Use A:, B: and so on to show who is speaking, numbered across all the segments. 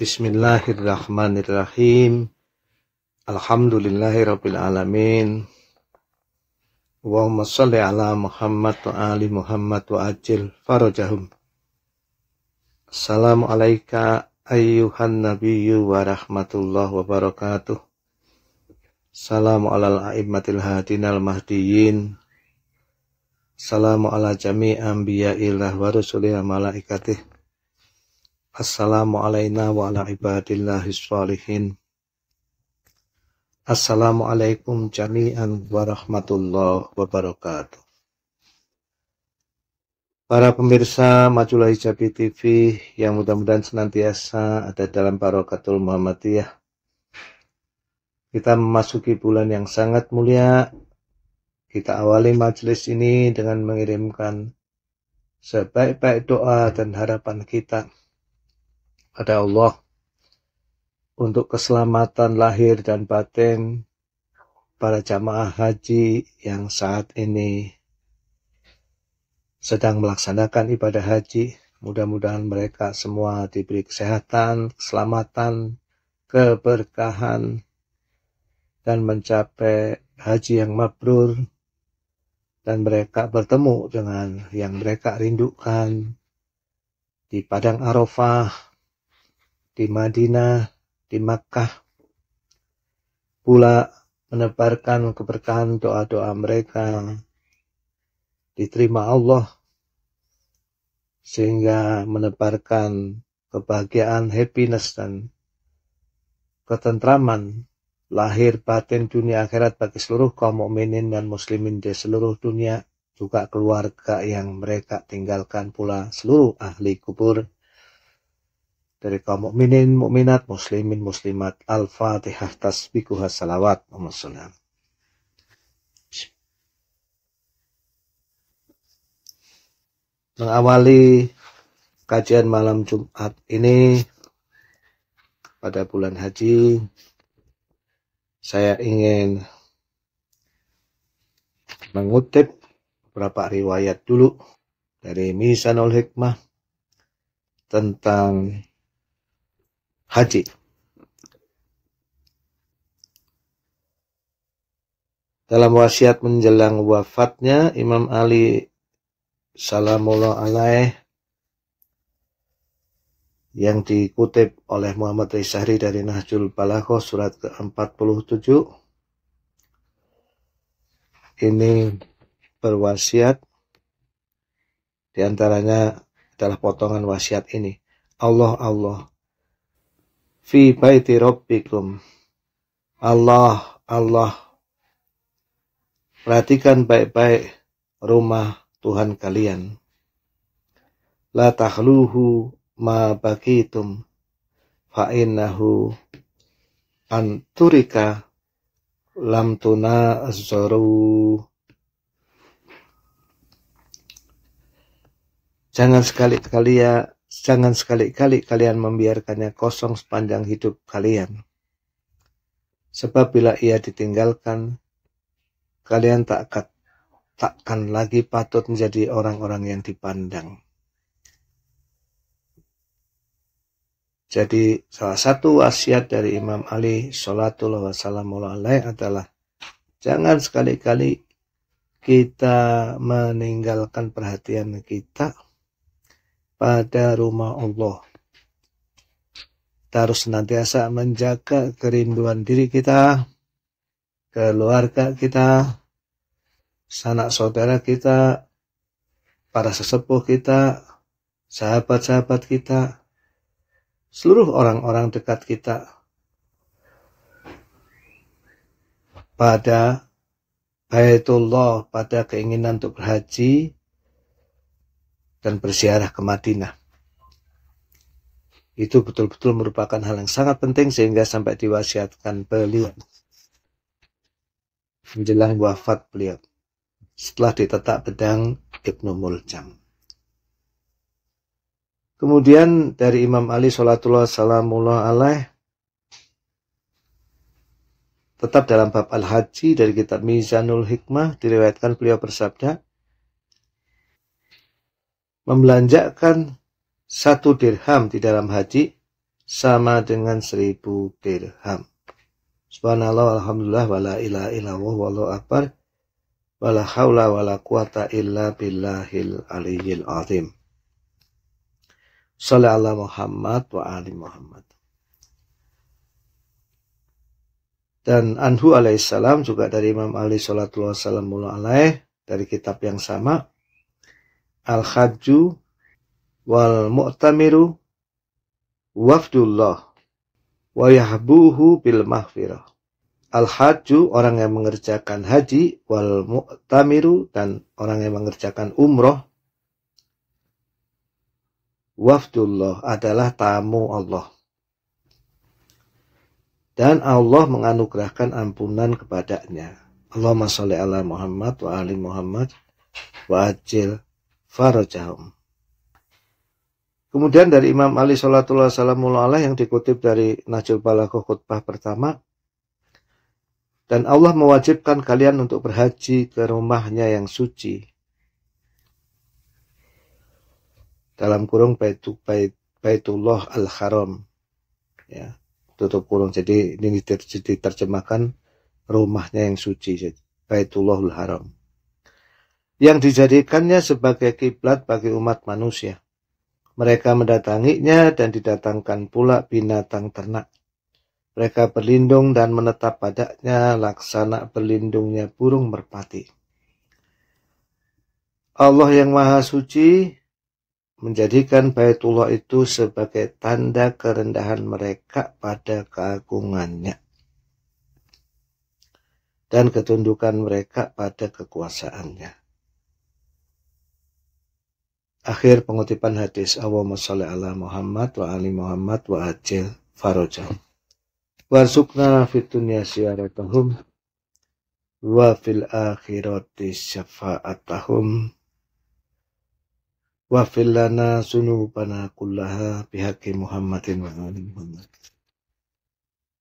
A: Bismillahirrahmanirrahim. Alhamdulillahirabbil alamin. Allahumma shalli ala Muhammad wa ali Muhammad wa ajil farajahum. Assalamu alayka ayyuhan nabiyyu wa rahmatullahi wa barakatuh. Salamu ala al a'immatil hadinal mahdiyin. Salamu ala jami' anbiya'illah wa rusulih malaikatih Assalamu wa ala ibadillahi Assalamualaikum jami'an warahmatullahi wabarakatuh. Para pemirsa Majulah Hijabi TV yang mudah-mudahan senantiasa ada dalam barokatul Muhammadiyah. Kita memasuki bulan yang sangat mulia. Kita awali majelis ini dengan mengirimkan sebaik-baik doa dan harapan kita kepada Allah untuk keselamatan lahir dan batin para jamaah haji yang saat ini sedang melaksanakan ibadah haji. Mudah-mudahan mereka semua diberi kesehatan, keselamatan, keberkahan, dan mencapai haji yang mabrur, dan mereka bertemu dengan yang mereka rindukan di Padang Arafah di Madinah, di Makkah, pula menebarkan keberkahan doa-doa mereka diterima Allah sehingga menebarkan kebahagiaan, happiness dan ketentraman lahir batin dunia akhirat bagi seluruh kaum mukminin dan muslimin di seluruh dunia juga keluarga yang mereka tinggalkan pula seluruh ahli kubur dari kaum mukminin, mukminat, muslimin, muslimat. Al-Fatihah tasbihuha salawat. Allahumma Mengawali kajian malam Jumat ini pada bulan haji saya ingin mengutip beberapa riwayat dulu dari Misanul Hikmah tentang haji. Dalam wasiat menjelang wafatnya, Imam Ali Salamullah alaih yang dikutip oleh Muhammad Rizahri dari Nahjul Balaghah surat ke-47 ini berwasiat diantaranya adalah potongan wasiat ini Allah Allah fi baiti rabbikum. Allah, Allah. Perhatikan baik-baik rumah Tuhan kalian. La tahluhu ma bakitum innahu anturika lam tuna azzaru. Jangan sekali-kali ya Jangan sekali-kali kalian membiarkannya kosong sepanjang hidup kalian. Sebab bila ia ditinggalkan, kalian tak takkan lagi patut menjadi orang-orang yang dipandang. Jadi salah satu wasiat dari Imam Ali Shallallahu Alaihi adalah jangan sekali-kali kita meninggalkan perhatian kita pada rumah Allah. Kita harus senantiasa menjaga kerinduan diri kita, keluarga kita, sanak saudara kita, para sesepuh kita, sahabat-sahabat kita, seluruh orang-orang dekat kita pada Baitullah, pada keinginan untuk berhaji, dan bersiarah ke Madinah. Itu betul-betul merupakan hal yang sangat penting sehingga sampai diwasiatkan beliau. Menjelang wafat beliau. Setelah ditetak pedang Ibnu Muljam. Kemudian dari Imam Ali Salatullah Salamullah Alaih Tetap dalam bab Al-Haji dari kitab Mizanul Hikmah diriwayatkan beliau bersabda, membelanjakan satu dirham di dalam haji sama dengan seribu dirham. Subhanallah, Alhamdulillah, wala ila wa wallahu akbar, wala hawla wala quwata illa billahil aliyyil azim. Salli ala Muhammad wa ali Muhammad. Dan Anhu alaihissalam juga dari Imam Ali Salatullah alaihi wasallam alaih dari kitab yang sama al khadju wal mu'tamiru wafdullah wa yahbuhu bil mahfirah. Al-hajju orang yang mengerjakan haji wal mu'tamiru dan orang yang mengerjakan umroh wafdullah adalah tamu Allah. Dan Allah menganugerahkan ampunan kepadanya. Allahumma sholli ala Muhammad wa ali Muhammad wa ajil farajahum. Kemudian dari Imam Ali Salatullah Salamullah yang dikutip dari Najul Balaghah khutbah pertama, dan Allah mewajibkan kalian untuk berhaji ke rumahnya yang suci. Dalam kurung baitu, bait, Baitullah Al-Haram. Ya, tutup kurung. Jadi ini diterjemahkan rumahnya yang suci. Baitullah Al-Haram yang dijadikannya sebagai kiblat bagi umat manusia. Mereka mendatanginya dan didatangkan pula binatang ternak. Mereka berlindung dan menetap padanya laksana berlindungnya burung merpati. Allah yang Maha Suci menjadikan Baitullah itu sebagai tanda kerendahan mereka pada keagungannya dan ketundukan mereka pada kekuasaannya. Akhir pengutipan hadis Allahumma sholli ala Muhammad wa ali Muhammad wa ajil faroja. Warsukna fitunya syiaratahum wa fil akhirati syafa'atahum wa fil lana sunubana kullaha bihaqi Muhammadin wa ali Muhammad.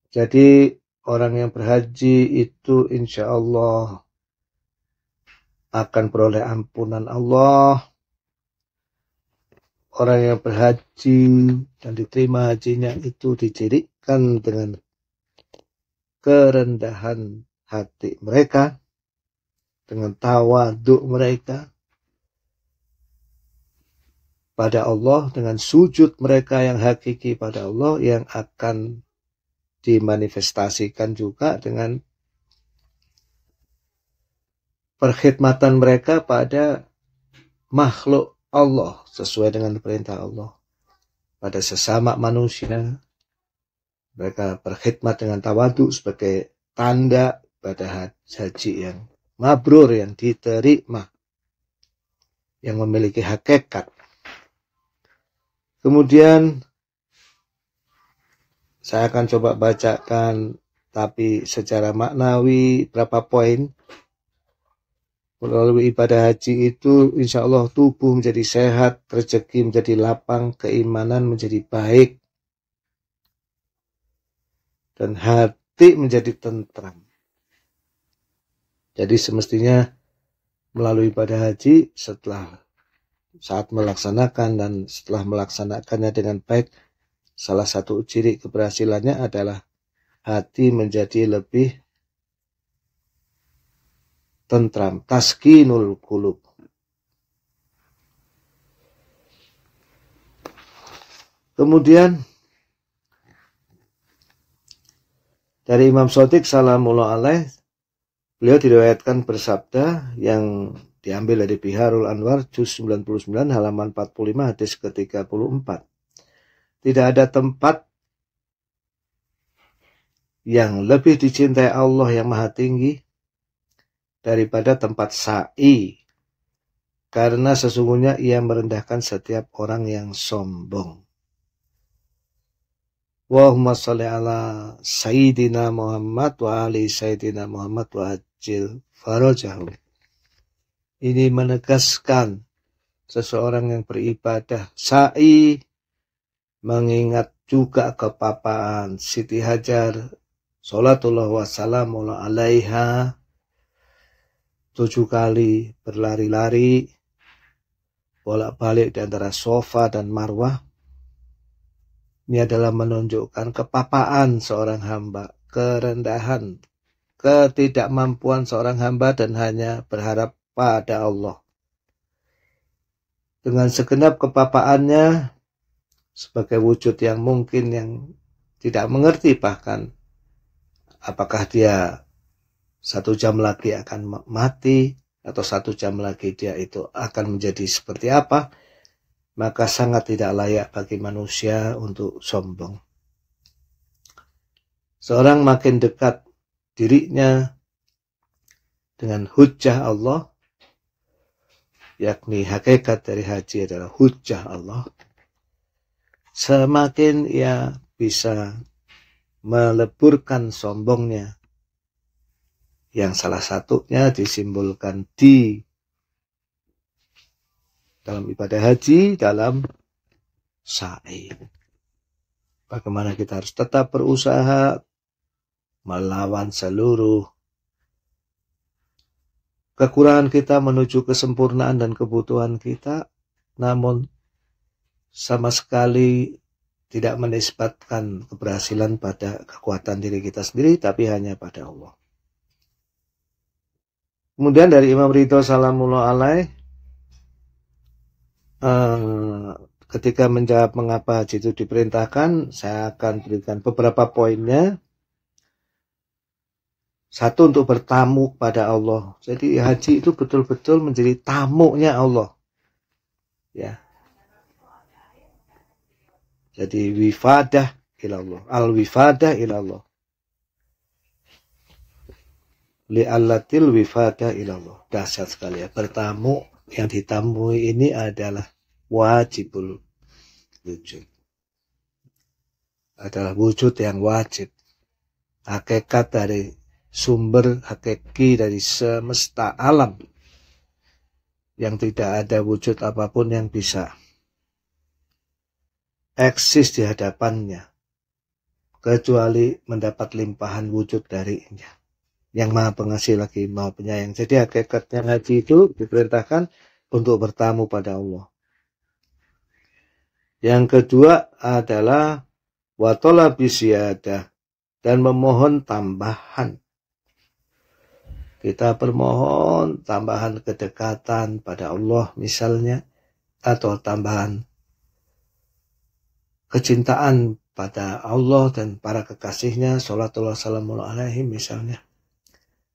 A: Jadi orang yang berhaji itu insya Allah akan beroleh ampunan Allah orang yang berhaji dan diterima hajinya itu dijadikan dengan kerendahan hati mereka, dengan tawaduk mereka pada Allah, dengan sujud mereka yang hakiki pada Allah yang akan dimanifestasikan juga dengan perkhidmatan mereka pada makhluk Allah sesuai dengan perintah Allah pada sesama manusia. Mereka berkhidmat dengan tawadu sebagai tanda pada haji yang mabrur yang diterima yang memiliki hakikat. Kemudian saya akan coba bacakan tapi secara maknawi berapa poin Melalui ibadah haji itu insya Allah tubuh menjadi sehat, rezeki menjadi lapang, keimanan menjadi baik. Dan hati menjadi tentram. Jadi semestinya melalui ibadah haji setelah saat melaksanakan dan setelah melaksanakannya dengan baik, salah satu ciri keberhasilannya adalah hati menjadi lebih tentram, taskinul kulub. Kemudian dari Imam Sotik salamullah alaih beliau diriwayatkan bersabda yang diambil dari Biharul Anwar juz 99 halaman 45 hadis ke-34. Tidak ada tempat yang lebih dicintai Allah yang maha tinggi daripada tempat sa'i karena sesungguhnya ia merendahkan setiap orang yang sombong. Wahumma salli ala sayyidina Muhammad wa ali sayyidina Muhammad wa ajil farajahu. Ini menegaskan seseorang yang beribadah sa'i mengingat juga kepapaan Siti Hajar Salatullah wassalamu alaiha tujuh kali berlari-lari, bolak-balik di antara sofa dan marwah. Ini adalah menunjukkan kepapaan seorang hamba, kerendahan, ketidakmampuan seorang hamba dan hanya berharap pada Allah. Dengan segenap kepapaannya, sebagai wujud yang mungkin yang tidak mengerti bahkan apakah dia satu jam lagi akan mati atau satu jam lagi dia itu akan menjadi seperti apa, maka sangat tidak layak bagi manusia untuk sombong. Seorang makin dekat dirinya dengan hujah Allah, yakni hakikat dari haji adalah hujah Allah, semakin ia bisa meleburkan sombongnya yang salah satunya disimbolkan di dalam ibadah haji, dalam sa'i. Bagaimana kita harus tetap berusaha melawan seluruh kekurangan kita menuju kesempurnaan dan kebutuhan kita, namun sama sekali tidak menisbatkan keberhasilan pada kekuatan diri kita sendiri, tapi hanya pada Allah. Kemudian dari Imam Ridho Salamullah Alaih eh, ketika menjawab mengapa haji itu diperintahkan, saya akan berikan beberapa poinnya. Satu untuk bertamu kepada Allah. Jadi haji itu betul-betul menjadi tamunya Allah. Ya. Jadi wifadah ilallah, al wifadah ilallah li'allatil wifada ilallah. Dahsyat sekali ya. Bertamu yang ditamui ini adalah wajibul wujud. Adalah wujud yang wajib. Hakikat dari sumber hakiki dari semesta alam yang tidak ada wujud apapun yang bisa eksis di hadapannya kecuali mendapat limpahan wujud darinya yang maha pengasih lagi maha penyayang. Jadi hakikatnya ngaji itu diperintahkan untuk bertamu pada Allah. Yang kedua adalah watola bisyada dan memohon tambahan. Kita permohon tambahan kedekatan pada Allah misalnya atau tambahan kecintaan pada Allah dan para kekasihnya sholatullah salamun alaihi misalnya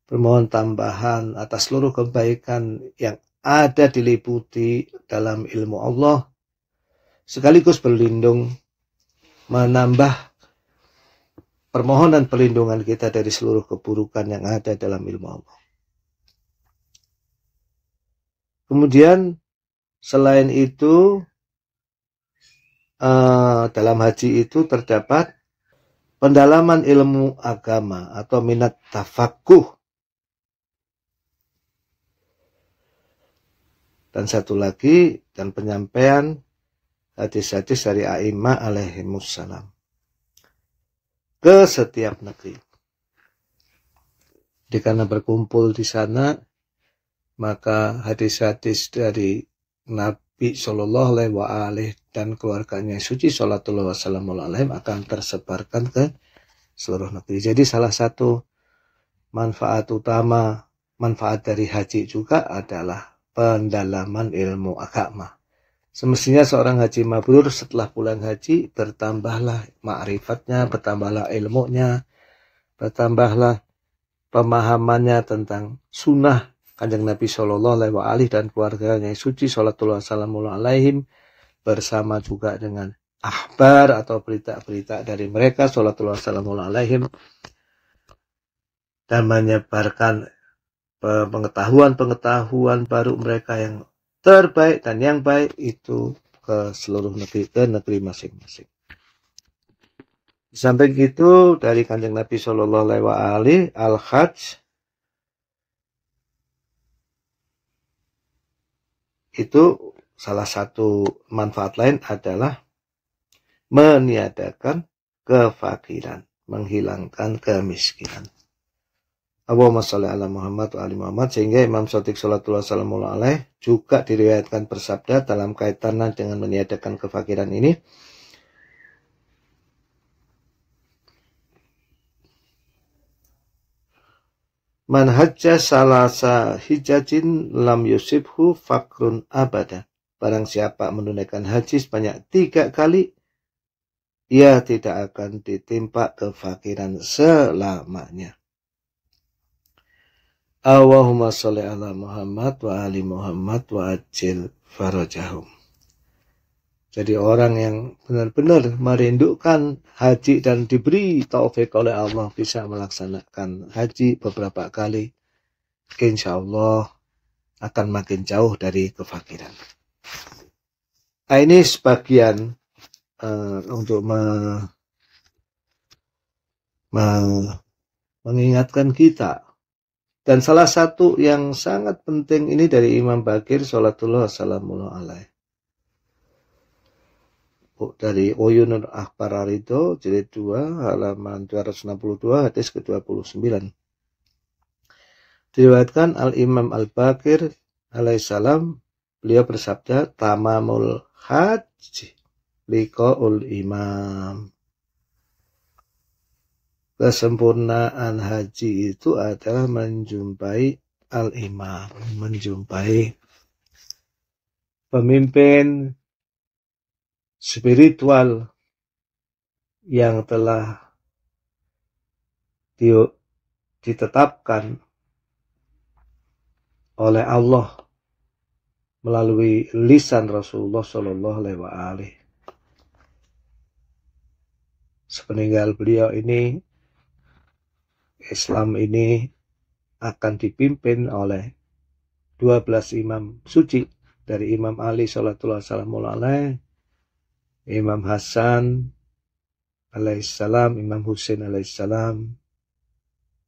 A: Bermohon tambahan atas seluruh kebaikan yang ada diliputi dalam ilmu Allah, sekaligus berlindung, menambah permohonan perlindungan kita dari seluruh keburukan yang ada dalam ilmu Allah. Kemudian selain itu eh, dalam haji itu terdapat pendalaman ilmu agama atau minat tafakuh Dan satu lagi dan penyampaian hadis-hadis dari Aima alaihimussalam ke setiap negeri. Jadi karena berkumpul di sana, maka hadis-hadis dari Nabi Shallallahu Alaihi Wasallam dan keluarganya suci Shallallahu Alaihi akan tersebarkan ke seluruh negeri. Jadi salah satu manfaat utama manfaat dari haji juga adalah pendalaman ilmu agama. Semestinya seorang haji mabrur setelah pulang haji bertambahlah makrifatnya, bertambahlah ilmunya, bertambahlah pemahamannya tentang sunnah kanjeng Nabi Shallallahu Alaihi dan keluarganya yang suci Shallallahu Alaihim bersama juga dengan ahbar atau berita-berita dari mereka Shallallahu Alaihim dan menyebarkan pengetahuan-pengetahuan baru mereka yang terbaik dan yang baik itu ke seluruh negeri ke negeri masing-masing. Sampai samping dari kanjeng Nabi Shallallahu Alaihi Wasallam al-Hajj itu salah satu manfaat lain adalah meniadakan kefakiran, menghilangkan kemiskinan. Allahumma salli ala Muhammad wa ali Muhammad sehingga Imam Sadiq Salatullah Salamu'ala alaih juga diriwayatkan bersabda dalam kaitan dengan meniadakan kefakiran ini Man hajja salasa hijajin lam yusibhu fakrun abada Barang siapa menunaikan haji sebanyak tiga kali ia tidak akan ditimpa kefakiran selamanya. Allahumma sholli ala Muhammad wa ali Muhammad wa ajil farajahum. Jadi orang yang benar-benar merindukan haji dan diberi taufik oleh Allah bisa melaksanakan haji beberapa kali. Insya Allah akan makin jauh dari kefakiran. Nah, ini sebagian uh, untuk me, me, mengingatkan kita dan salah satu yang sangat penting ini dari Imam Bakir Salatullah Assalamualaikum Alaih. Dari Oyunur Akbar Arido, jilid 2, halaman 262, hadis ke-29. Diriwayatkan Al-Imam Al-Bakir alaihissalam, beliau bersabda, Tamamul Haji, Liko'ul Imam kesempurnaan haji itu adalah menjumpai al-imam, menjumpai pemimpin spiritual yang telah ditetapkan oleh Allah melalui lisan Rasulullah Shallallahu Alaihi Wasallam. Sepeninggal beliau ini Islam ini akan dipimpin oleh 12 imam suci dari Imam Ali Salatullah Alaihi Imam Hasan alaihissalam, Imam Husain alaihissalam,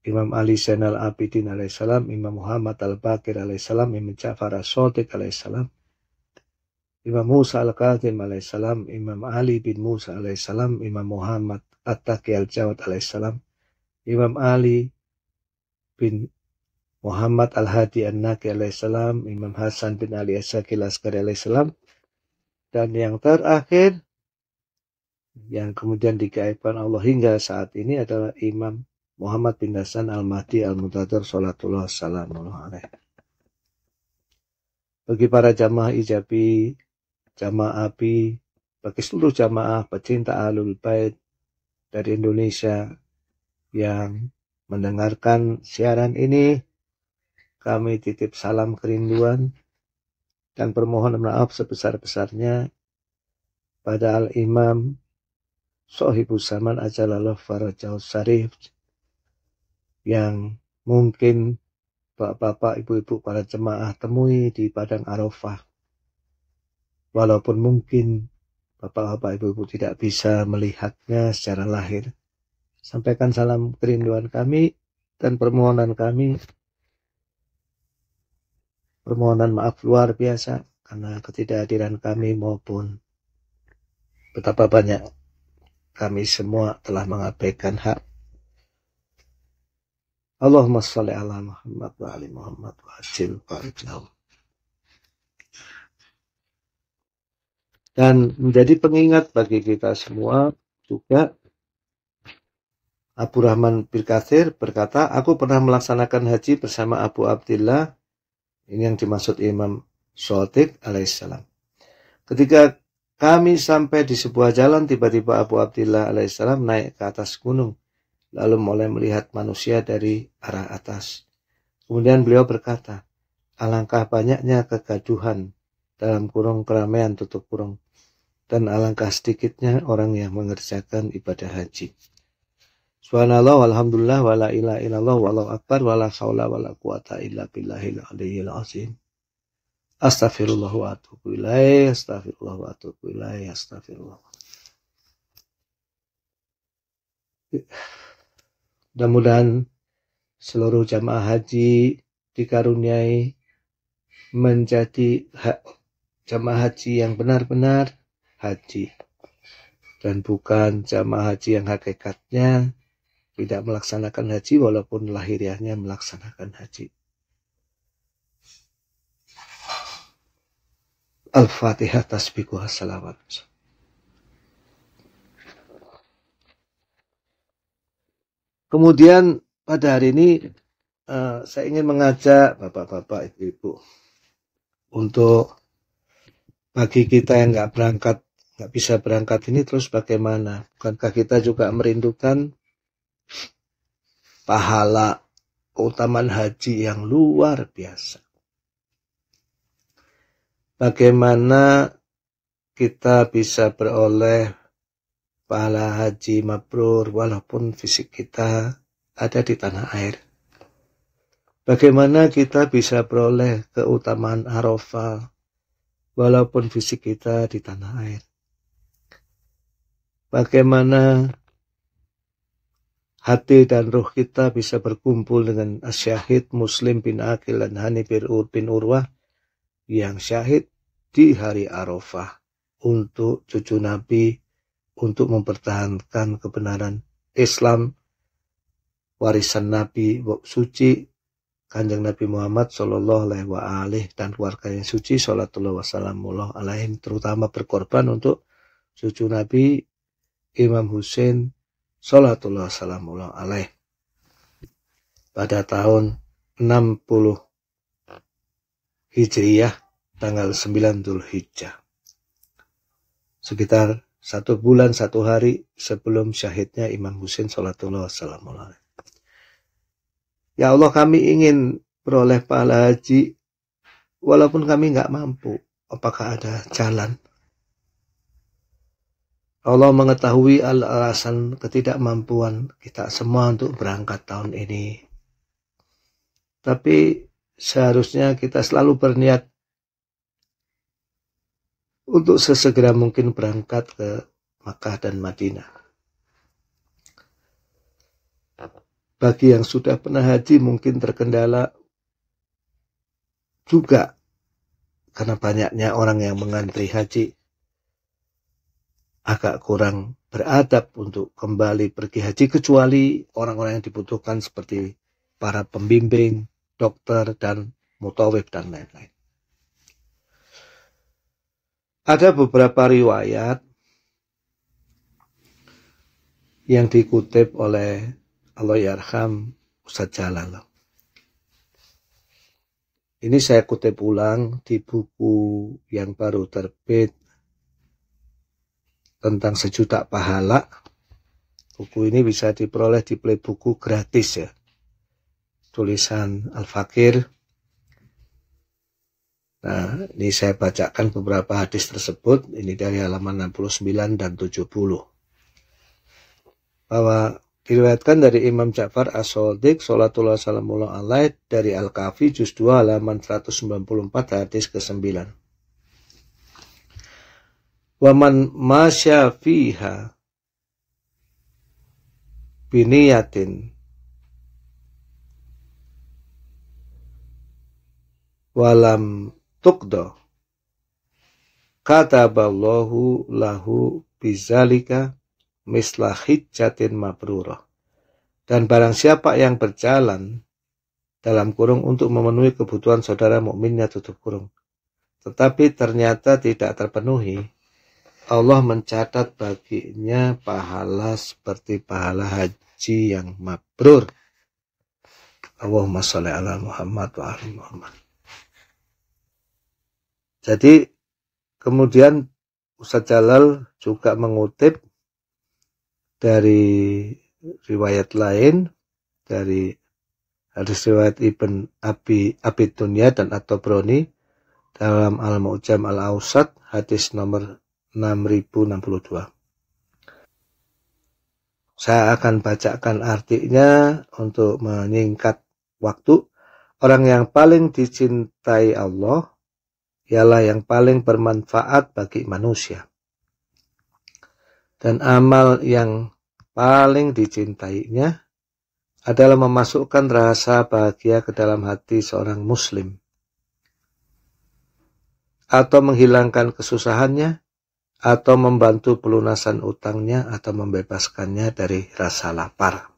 A: Imam Ali Zainal Abidin alaihissalam, Imam Muhammad Al-Bakir alaihissalam, Imam Ja'far As-Sadiq alaihissalam, Imam Musa Al-Qadim alaihissalam, Imam Ali bin Musa alaihissalam, Imam Muhammad At-Taqi Al-Jawad alaihissalam, Imam Ali bin Muhammad Al-Hadi An-Naki alaihissalam, Imam Hasan bin Ali Asakil Askari alaihissalam, dan yang terakhir yang kemudian digaibkan Allah hingga saat ini adalah Imam Muhammad bin Hasan Al-Mahdi al mutadar Salatullah Salamullah alaih. Bagi para jamaah ijabi, jamaah api, bagi seluruh jamaah pecinta alul bait dari Indonesia, yang mendengarkan siaran ini. Kami titip salam kerinduan dan permohonan maaf sebesar-besarnya pada Al-Imam Sohibus Saman Ajalallah Farajal Sarif yang mungkin bapak-bapak, ibu-ibu para jemaah temui di Padang Arafah. Walaupun mungkin bapak-bapak, ibu-ibu tidak bisa melihatnya secara lahir. Sampaikan salam kerinduan kami dan permohonan kami. Permohonan maaf luar biasa karena ketidakhadiran kami maupun betapa banyak kami semua telah mengabaikan hak Allahumma salli ala Muhammad wa ali Muhammad wa ajil Dan menjadi pengingat bagi kita semua juga Abdurrahman bin Kathir berkata, aku pernah melaksanakan haji bersama Abu Abdillah, Ini yang dimaksud Imam Sotik alaihissalam. Ketika kami sampai di sebuah jalan, tiba-tiba Abu Abdillah alaihissalam naik ke atas gunung. Lalu mulai melihat manusia dari arah atas. Kemudian beliau berkata, alangkah banyaknya kegaduhan dalam kurung keramaian tutup kurung. Dan alangkah sedikitnya orang yang mengerjakan ibadah haji. Subhanallah walhamdulillah wala ilaha illallah wallahu akbar wala haula wala quwata illa billahil aliyil azim. Astaghfirullah wa atubu ilaih, astaghfirullah wa atubu ilaih, astaghfirullah. Mudah-mudahan seluruh jamaah haji dikaruniai menjadi hak jamaah haji yang benar-benar haji dan bukan jamaah haji yang hakikatnya tidak melaksanakan haji walaupun lahiriahnya melaksanakan haji. Al-Fatihah tasbihku hasalawat. Kemudian pada hari ini uh, saya ingin mengajak bapak-bapak, ibu-ibu untuk bagi kita yang nggak berangkat, nggak bisa berangkat ini terus bagaimana? Bukankah kita juga merindukan pahala keutamaan haji yang luar biasa. Bagaimana kita bisa beroleh pahala haji mabrur walaupun fisik kita ada di tanah air? Bagaimana kita bisa beroleh keutamaan Arafah walaupun fisik kita di tanah air? Bagaimana hati dan ruh kita bisa berkumpul dengan syahid Muslim bin Akil dan Hani bin Urwah yang syahid di hari Arafah untuk cucu Nabi untuk mempertahankan kebenaran Islam warisan Nabi suci Kanjeng Nabi Muhammad Shallallahu Alaihi Wasallam dan keluarga yang suci Shallallahu Wasallam alaihim terutama berkorban untuk cucu Nabi Imam Hussein Salatullah Salamullah Alaih pada tahun 60 Hijriyah tanggal 9 Dhul Hijjah. Sekitar satu bulan satu hari sebelum syahidnya Imam Husin Salatullah Salamullah Alaih. Ya Allah kami ingin beroleh pahala haji walaupun kami nggak mampu. Apakah ada jalan Allah mengetahui alasan ketidakmampuan kita semua untuk berangkat tahun ini. Tapi seharusnya kita selalu berniat untuk sesegera mungkin berangkat ke Makkah dan Madinah. Bagi yang sudah pernah haji mungkin terkendala juga karena banyaknya orang yang mengantri haji agak kurang beradab untuk kembali pergi haji kecuali orang-orang yang dibutuhkan seperti para pembimbing, dokter, dan mutawif dan lain-lain. Ada beberapa riwayat yang dikutip oleh Allah Yarham Ustaz Jalal. Ini saya kutip ulang di buku yang baru terbit tentang sejuta pahala. Buku ini bisa diperoleh di Play Buku gratis ya. Tulisan Al-Fakir. Nah, ini saya bacakan beberapa hadis tersebut. Ini dari halaman 69 dan 70. Bahwa Diriwayatkan dari Imam Ja'far as soldiq Salatullah Salamullah Alayh, dari Al-Kafi Juz 2 halaman 194 hadis ke-9 waman masya fiha biniyatin walam tukdo kata ballahu lahu bizalika mislah hijjatin mabrurah dan barang siapa yang berjalan dalam kurung untuk memenuhi kebutuhan saudara mukminnya tutup kurung tetapi ternyata tidak terpenuhi Allah mencatat baginya pahala seperti pahala haji yang mabrur. Allahumma sholli ala Muhammad wa ali Muhammad. Jadi kemudian Ustaz Jalal juga mengutip dari riwayat lain dari hadis riwayat Ibn Abi Abi Dunya dan atau dalam Al-Mu'jam Al-Ausat hadis nomor 6062. Saya akan bacakan artinya untuk menyingkat waktu. Orang yang paling dicintai Allah ialah yang paling bermanfaat bagi manusia. Dan amal yang paling dicintainya adalah memasukkan rasa bahagia ke dalam hati seorang muslim atau menghilangkan kesusahannya atau membantu pelunasan utangnya atau membebaskannya dari rasa lapar.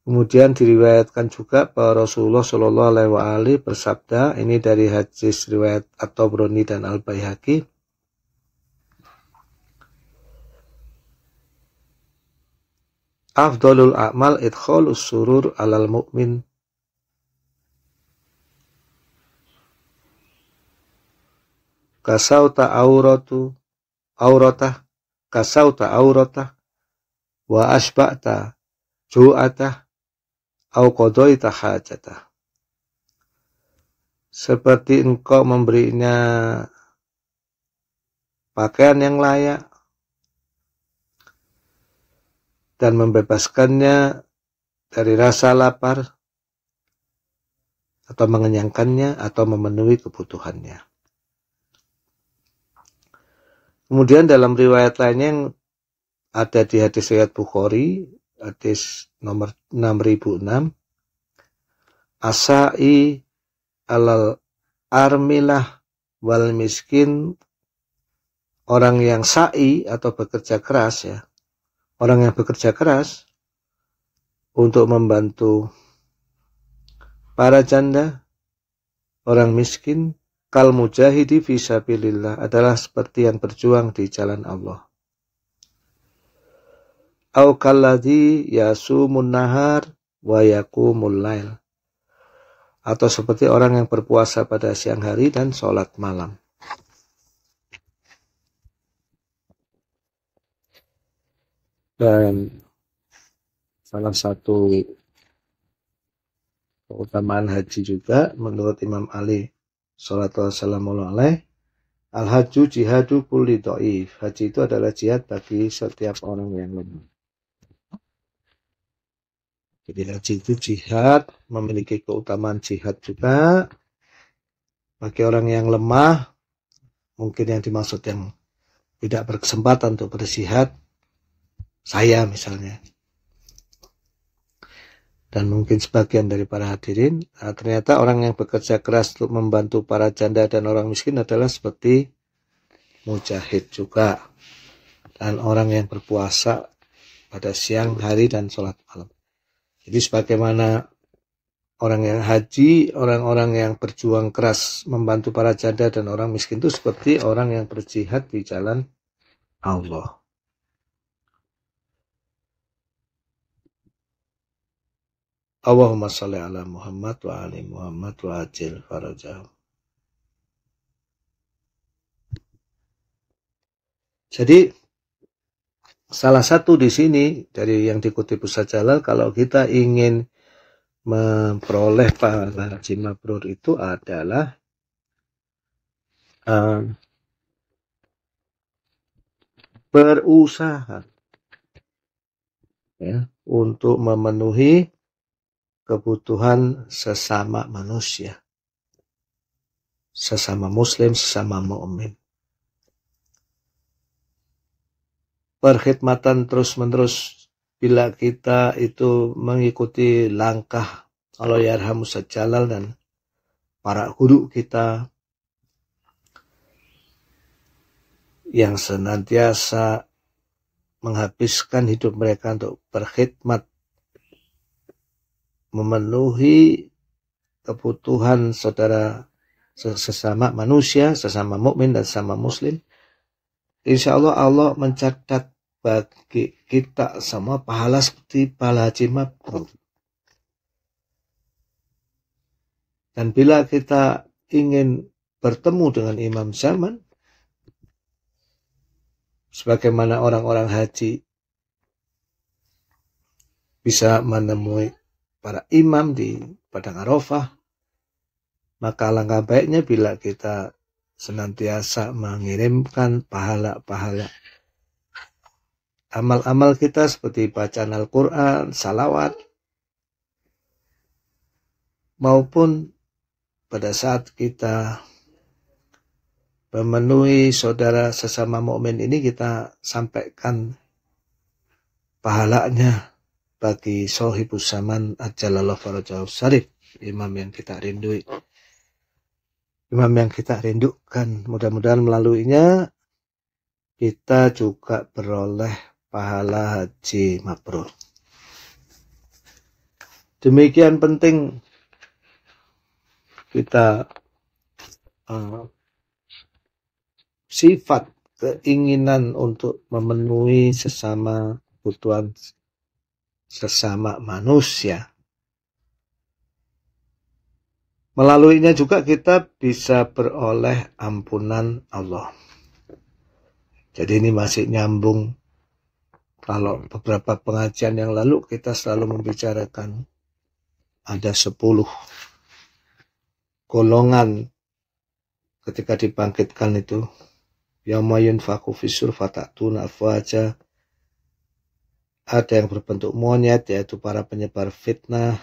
A: Kemudian diriwayatkan juga bahwa Rasulullah Shallallahu Alaihi Wasallam bersabda, ini dari hadis riwayat atau Broni dan Al Baihaqi. Afdolul amal idkholus surur alal mu'min kasauta auratu auratah kasauta auratah wa asba'ta ju'atah au qadaita hajatah seperti engkau memberinya pakaian yang layak dan membebaskannya dari rasa lapar atau mengenyangkannya atau memenuhi kebutuhannya. Kemudian dalam riwayat lainnya yang ada di hadis riwayat Bukhari, hadis nomor 6006, Asai alal armilah wal miskin orang yang sa'i atau bekerja keras ya. Orang yang bekerja keras untuk membantu para janda, orang miskin, kal mujahidi fisabilillah adalah seperti yang berjuang di jalan Allah. Au kalladhi yasumun nahar wa yakumul Atau seperti orang yang berpuasa pada siang hari dan sholat malam. Dan salah satu keutamaan haji juga menurut Imam Ali Salatu wassalamu alaih. Al-hajju jihadu kulli ta'if. Haji itu adalah jihad bagi setiap orang yang lemah. Jadi haji itu jihad, memiliki keutamaan jihad juga. Bagi orang yang lemah, mungkin yang dimaksud yang tidak berkesempatan untuk bersihat, saya misalnya dan mungkin sebagian dari para hadirin, ah, ternyata orang yang bekerja keras untuk membantu para janda dan orang miskin adalah seperti mujahid juga. Dan orang yang berpuasa pada siang hari dan sholat malam. Jadi sebagaimana orang yang haji, orang-orang yang berjuang keras membantu para janda dan orang miskin itu seperti orang yang berjihad di jalan Allah. Allahumma salli ala Muhammad wa ali Muhammad wa ajil farajahum. Jadi salah satu di sini dari yang dikutip Ustaz Jalal kalau kita ingin memperoleh pahala haji mabrur itu adalah uh, berusaha ya untuk memenuhi kebutuhan sesama manusia. Sesama muslim, sesama mu'min. Perkhidmatan terus-menerus bila kita itu mengikuti langkah Allah Yarhamu Jalal dan para guru kita yang senantiasa menghabiskan hidup mereka untuk berkhidmat memenuhi kebutuhan saudara sesama manusia, sesama mukmin dan sesama muslim. Insya Allah Allah mencatat bagi kita semua pahala seperti pahala haji mabrur. Dan bila kita ingin bertemu dengan imam zaman, sebagaimana orang-orang haji bisa menemui para imam di Padang Arafah, maka langkah baiknya bila kita senantiasa mengirimkan pahala-pahala amal-amal kita seperti bacaan Al-Quran, salawat, maupun pada saat kita memenuhi saudara sesama mukmin ini kita sampaikan pahalanya bagi Sohibus Saman Ajalallah Farajah syarif imam yang kita rindui. Imam yang kita rindukan, mudah-mudahan melaluinya kita juga beroleh pahala haji mabrur. Demikian penting kita uh, sifat keinginan untuk memenuhi sesama kebutuhan sesama manusia. Melaluinya juga kita bisa beroleh ampunan Allah. Jadi ini masih nyambung. Kalau beberapa pengajian yang lalu kita selalu membicarakan ada sepuluh golongan ketika dibangkitkan itu. Yaumayun mayun fataktuna fatatuna afwaja ada yang berbentuk monyet yaitu para penyebar fitnah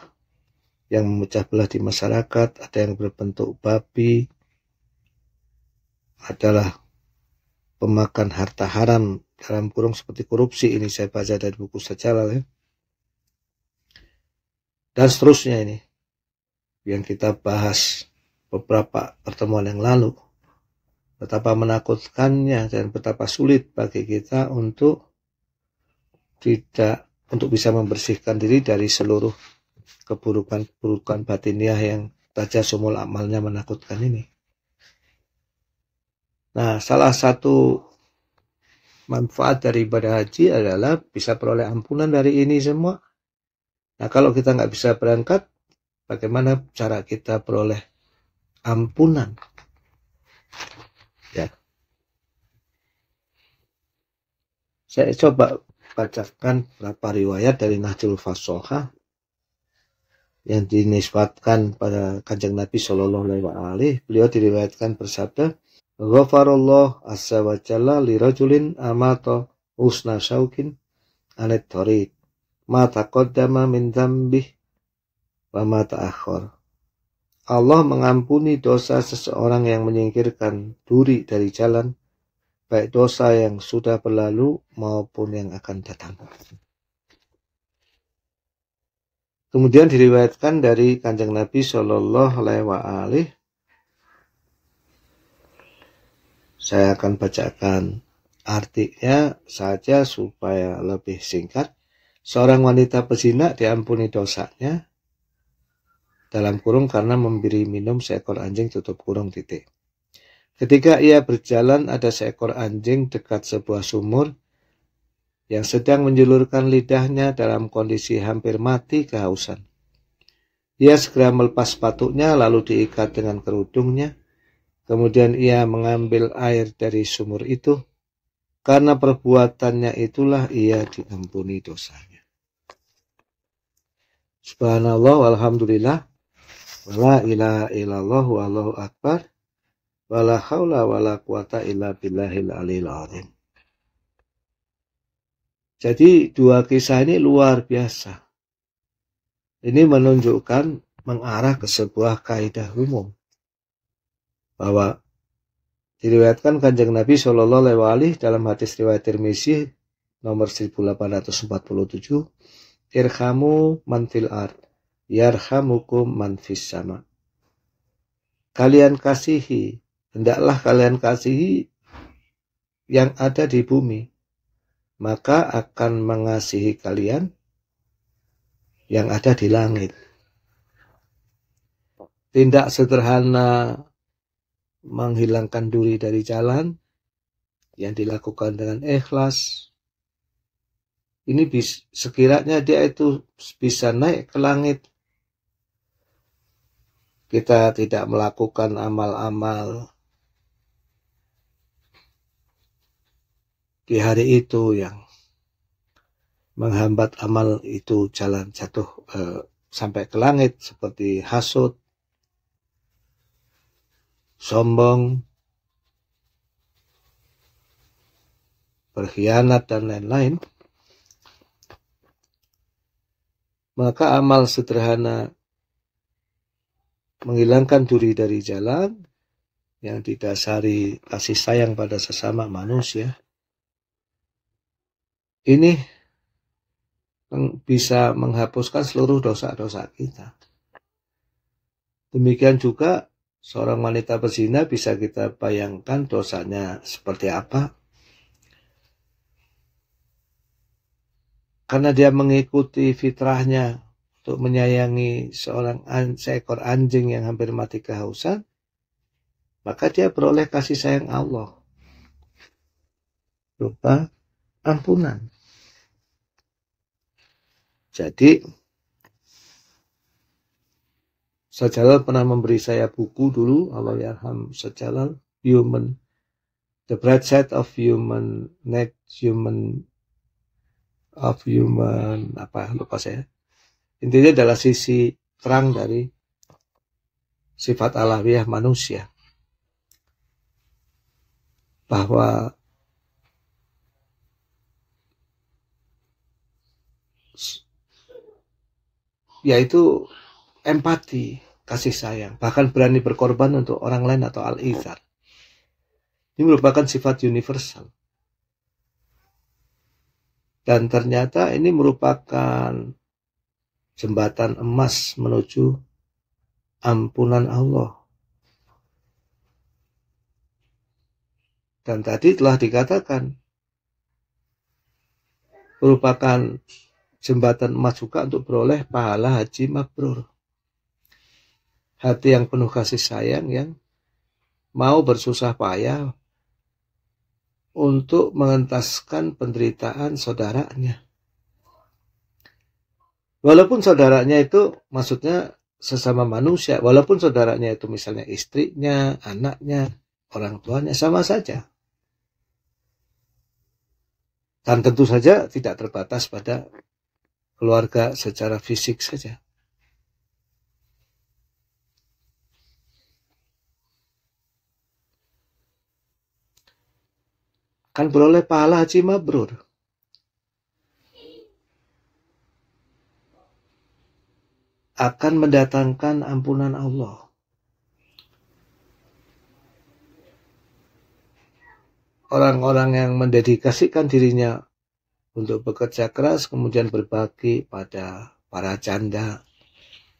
A: yang memecah belah di masyarakat, ada yang berbentuk babi adalah pemakan harta haram dalam kurung seperti korupsi ini saya baca dari buku sejarah ya. Dan seterusnya ini yang kita bahas beberapa pertemuan yang lalu betapa menakutkannya dan betapa sulit bagi kita untuk tidak untuk bisa membersihkan diri dari seluruh keburukan-keburukan batiniah yang sumul amalnya menakutkan ini. Nah, salah satu manfaat dari ibadah haji adalah bisa peroleh ampunan dari ini semua. Nah, kalau kita nggak bisa berangkat, bagaimana cara kita peroleh ampunan? Ya. Saya coba bacakan beberapa riwayat dari Nahjul Fasoha yang dinisbatkan pada kanjeng Nabi Shallallahu Alaihi Wasallam. Beliau diriwayatkan bersabda, Ghafarullah asa wajalla li rajulin amato usna shaukin anet tariq mata kodama min dzambih wa mata akhor." Allah mengampuni dosa seseorang yang menyingkirkan duri dari jalan baik dosa yang sudah berlalu maupun yang akan datang. Kemudian diriwayatkan dari Kanjeng Nabi Shallallahu Alaihi Saya akan bacakan artinya saja supaya lebih singkat. Seorang wanita pezina diampuni dosanya dalam kurung karena memberi minum seekor anjing tutup kurung titik. Ketika ia berjalan, ada seekor anjing dekat sebuah sumur yang sedang menjulurkan lidahnya dalam kondisi hampir mati kehausan. Ia segera melepas sepatunya lalu diikat dengan kerudungnya. Kemudian ia mengambil air dari sumur itu. Karena perbuatannya itulah ia diampuni dosanya. Subhanallah Alhamdulillah, Wala ilaha illallah wallahu akbar. Wala haula wala quwata illa billahil aliyil azim. Jadi dua kisah ini luar biasa. Ini menunjukkan mengarah ke sebuah kaidah umum bahwa diriwayatkan kanjeng Nabi Shallallahu Alaihi dalam hadis riwayat Tirmizi nomor 1847 irhamu manfil ard yarhamukum mantis sama kalian kasihi hendaklah kalian kasihi yang ada di bumi, maka akan mengasihi kalian yang ada di langit. Tindak sederhana menghilangkan duri dari jalan yang dilakukan dengan ikhlas. Ini bis, sekiranya dia itu bisa naik ke langit. Kita tidak melakukan amal-amal di hari itu yang menghambat amal itu jalan jatuh e, sampai ke langit seperti hasut, sombong, berkhianat dan lain-lain. Maka amal sederhana menghilangkan duri dari jalan yang didasari kasih sayang pada sesama manusia ini bisa menghapuskan seluruh dosa-dosa kita. Demikian juga seorang wanita berzina bisa kita bayangkan dosanya seperti apa. Karena dia mengikuti fitrahnya untuk menyayangi seorang an seekor anjing yang hampir mati kehausan, maka dia beroleh kasih sayang Allah Rupa ampunan. Jadi Sajalal pernah memberi saya buku dulu, Allah yarham Sajalal, Human, The Bright Side of Human, next Human, of Human, apa, lupa saya. Intinya adalah sisi terang dari sifat alamiah manusia. Bahwa yaitu empati, kasih sayang, bahkan berani berkorban untuk orang lain atau al-izar. Ini merupakan sifat universal. Dan ternyata ini merupakan jembatan emas menuju ampunan Allah. Dan tadi telah dikatakan merupakan jembatan emas juga untuk beroleh pahala haji mabrur. Hati yang penuh kasih sayang yang mau bersusah payah untuk mengentaskan penderitaan saudaranya. Walaupun saudaranya itu maksudnya sesama manusia, walaupun saudaranya itu misalnya istrinya, anaknya, orang tuanya sama saja. Dan tentu saja tidak terbatas pada keluarga secara fisik saja. Kan beroleh pahala haji mabrur. Akan mendatangkan ampunan Allah. Orang-orang yang mendedikasikan dirinya untuk bekerja keras kemudian berbagi pada para janda,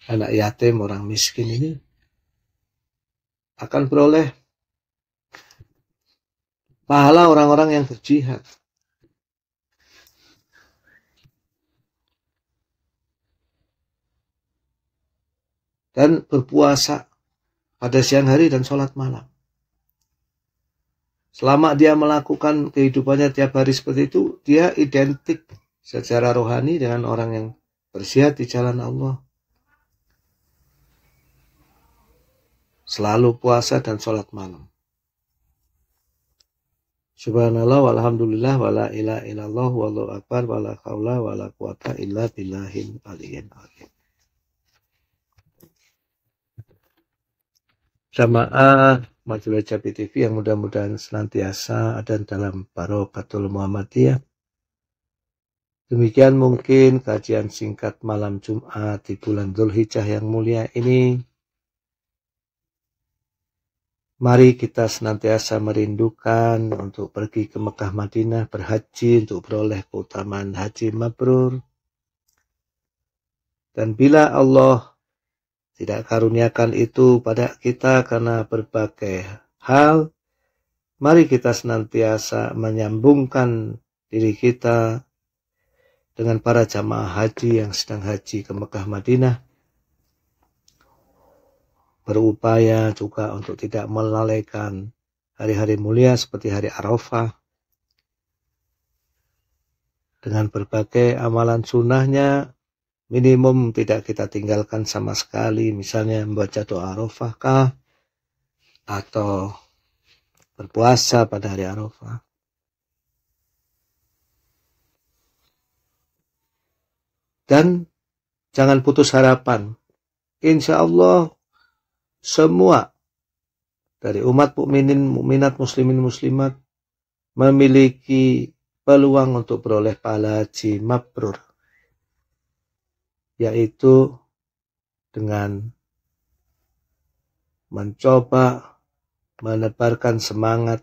A: anak yatim, orang miskin ini akan beroleh pahala orang-orang yang berjihad. Dan berpuasa pada siang hari dan sholat malam. Selama dia melakukan kehidupannya tiap hari seperti itu, dia identik secara rohani dengan orang yang bersihat di jalan Allah. Selalu puasa dan sholat malam. Subhanallah walhamdulillah wala ila ilallah wallahu akbar wala haula wala quwata illa billahin alien alim. Sama'ah majalah Jambi TV yang mudah-mudahan senantiasa ada dalam Barokatul Muhammadiyah. Demikian mungkin kajian singkat malam Jumat di bulan Dzulhijjah yang mulia ini. Mari kita senantiasa merindukan untuk pergi ke Mekah Madinah berhaji untuk beroleh keutamaan haji mabrur. Dan bila Allah tidak karuniakan itu pada kita karena berbagai hal, mari kita senantiasa menyambungkan diri kita dengan para jamaah haji yang sedang haji ke Mekah Madinah. Berupaya juga untuk tidak melalaikan hari-hari mulia seperti hari Arafah. Dengan berbagai amalan sunnahnya minimum tidak kita tinggalkan sama sekali misalnya membaca doa arafah kah atau berpuasa pada hari arafah dan jangan putus harapan insya Allah semua dari umat mukminin mukminat muslimin muslimat memiliki peluang untuk beroleh pahala haji mabrur yaitu dengan mencoba menebarkan semangat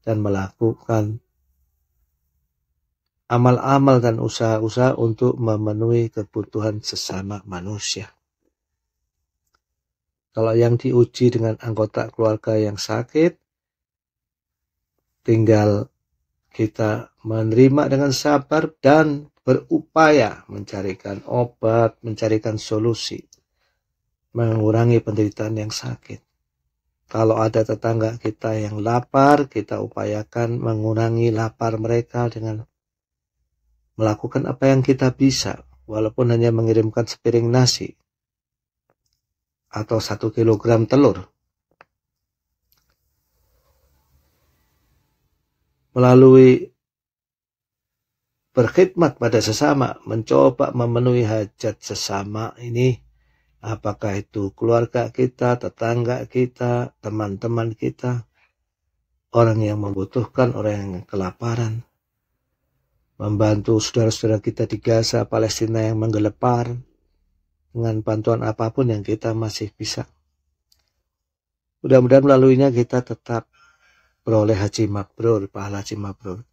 A: dan melakukan amal-amal dan usaha-usaha untuk memenuhi kebutuhan sesama manusia. Kalau yang diuji dengan anggota keluarga yang sakit, tinggal kita menerima dengan sabar dan berupaya mencarikan obat, mencarikan solusi, mengurangi penderitaan yang sakit. Kalau ada tetangga kita yang lapar, kita upayakan mengurangi lapar mereka dengan melakukan apa yang kita bisa, walaupun hanya mengirimkan sepiring nasi atau satu kilogram telur. Melalui berkhidmat pada sesama, mencoba memenuhi hajat sesama ini, apakah itu keluarga kita, tetangga kita, teman-teman kita, orang yang membutuhkan, orang yang kelaparan, membantu saudara-saudara kita di Gaza, Palestina yang menggelepar, dengan bantuan apapun yang kita masih bisa. Mudah-mudahan melaluinya kita tetap beroleh haji mabrur, pahala haji mabrur.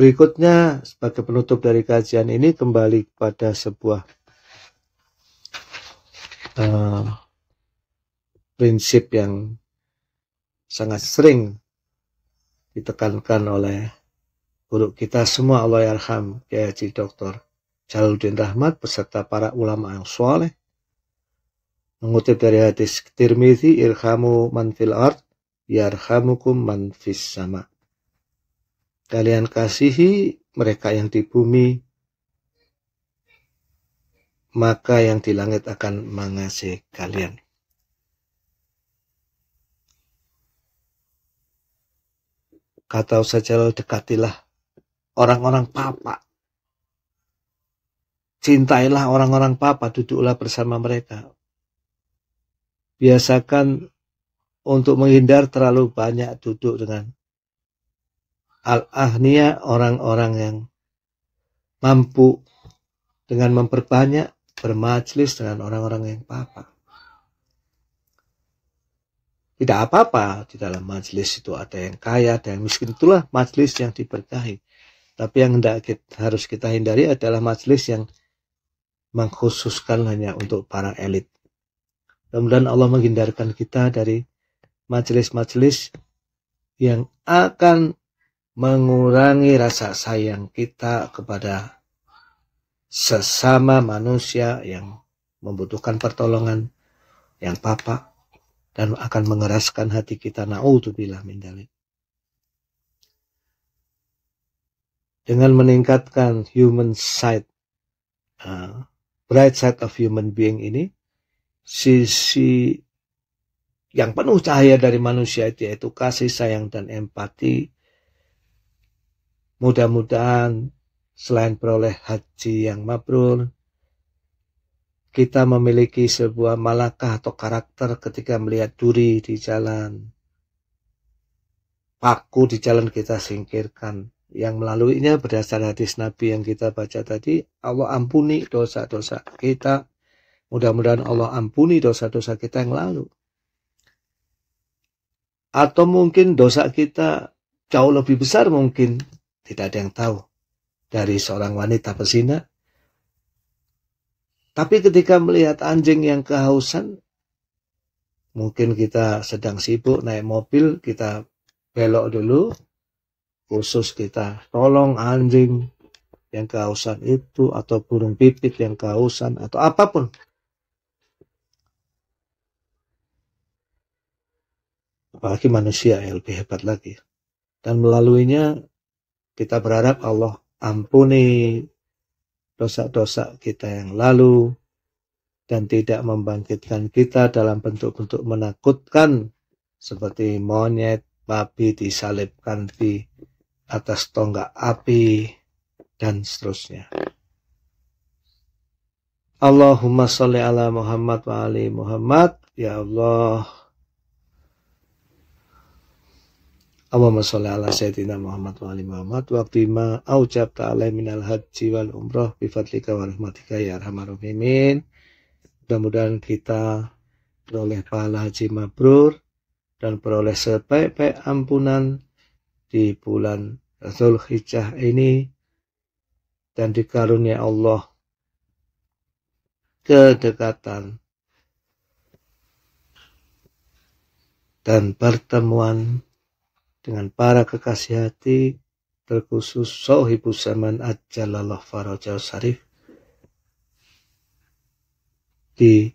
A: Berikutnya, sebagai penutup dari kajian ini, kembali kepada sebuah uh, prinsip yang sangat sering ditekankan oleh guru kita semua Allah Yarham, Kiai Haji Dr. Jaludin Rahmat beserta para ulama yang soleh mengutip dari hadis Tirmizi irhamu Manfil Art ard yarhamukum Manfis sama Kalian kasihi mereka yang di bumi, maka yang di langit akan mengasihi kalian. Kata Ustaz Jalal, dekatilah orang-orang papa. Cintailah orang-orang papa, duduklah bersama mereka. Biasakan untuk menghindar terlalu banyak duduk dengan al ahnia orang-orang yang mampu dengan memperbanyak bermajlis dengan orang-orang yang papa. Tidak apa-apa di dalam majlis itu ada yang kaya, ada yang miskin. Itulah majlis yang diberkahi. Tapi yang hendak kita, harus kita hindari adalah majlis yang mengkhususkan hanya untuk para elit. mudah Allah menghindarkan kita dari majlis-majlis yang akan mengurangi rasa sayang kita kepada sesama manusia yang membutuhkan pertolongan yang papa dan akan mengeraskan hati kita naudzubillah min dalik. Dengan meningkatkan human side uh, bright side of human being ini sisi yang penuh cahaya dari manusia itu yaitu kasih sayang dan empati Mudah-mudahan selain peroleh haji yang mabrur, kita memiliki sebuah malakah atau karakter ketika melihat duri di jalan. Paku di jalan kita singkirkan. Yang melaluinya berdasar hadis Nabi yang kita baca tadi, Allah ampuni dosa-dosa kita. Mudah-mudahan Allah ampuni dosa-dosa kita yang lalu. Atau mungkin dosa kita jauh lebih besar mungkin tidak ada yang tahu dari seorang wanita pesina. Tapi ketika melihat anjing yang kehausan, mungkin kita sedang sibuk naik mobil, kita belok dulu, khusus kita tolong anjing yang kehausan itu atau burung pipit yang kehausan atau apapun apalagi manusia yang lebih hebat lagi dan melaluinya kita berharap Allah ampuni dosa-dosa kita yang lalu dan tidak membangkitkan kita dalam bentuk-bentuk menakutkan seperti monyet, babi disalibkan di atas tonggak api, dan seterusnya. Allahumma sholli ala Muhammad wa ali Muhammad. Ya Allah, Allahumma sholli ala sayyidina Muhammad wa ali Muhammad waqti ma aujab ta'ala minal haji wal umrah bi fadlika wa rahmatika ya arhamar rahimin. Mudah-mudahan kita beroleh pahala haji mabrur dan beroleh sebaik-baik ampunan di bulan Zulhijjah ini dan dikarunia Allah kedekatan dan pertemuan dengan para kekasih hati terkhusus Sohibus Zaman Ajalallah Farajal Sarif di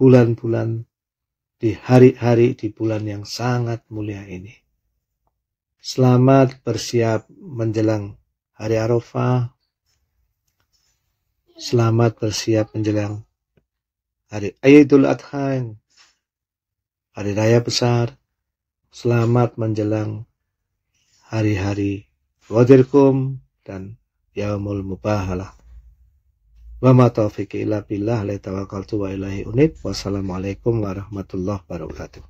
A: bulan-bulan di hari-hari di bulan yang sangat mulia ini. Selamat bersiap menjelang hari Arafah. Selamat bersiap menjelang hari Idul Adha, hari raya besar. Selamat menjelang hari-hari Wadirkum dan Yaumul Mubahalah. Wa ma taufiqi illa billah la tawakkaltu wa ilahi unib. Wassalamualaikum warahmatullahi wabarakatuh.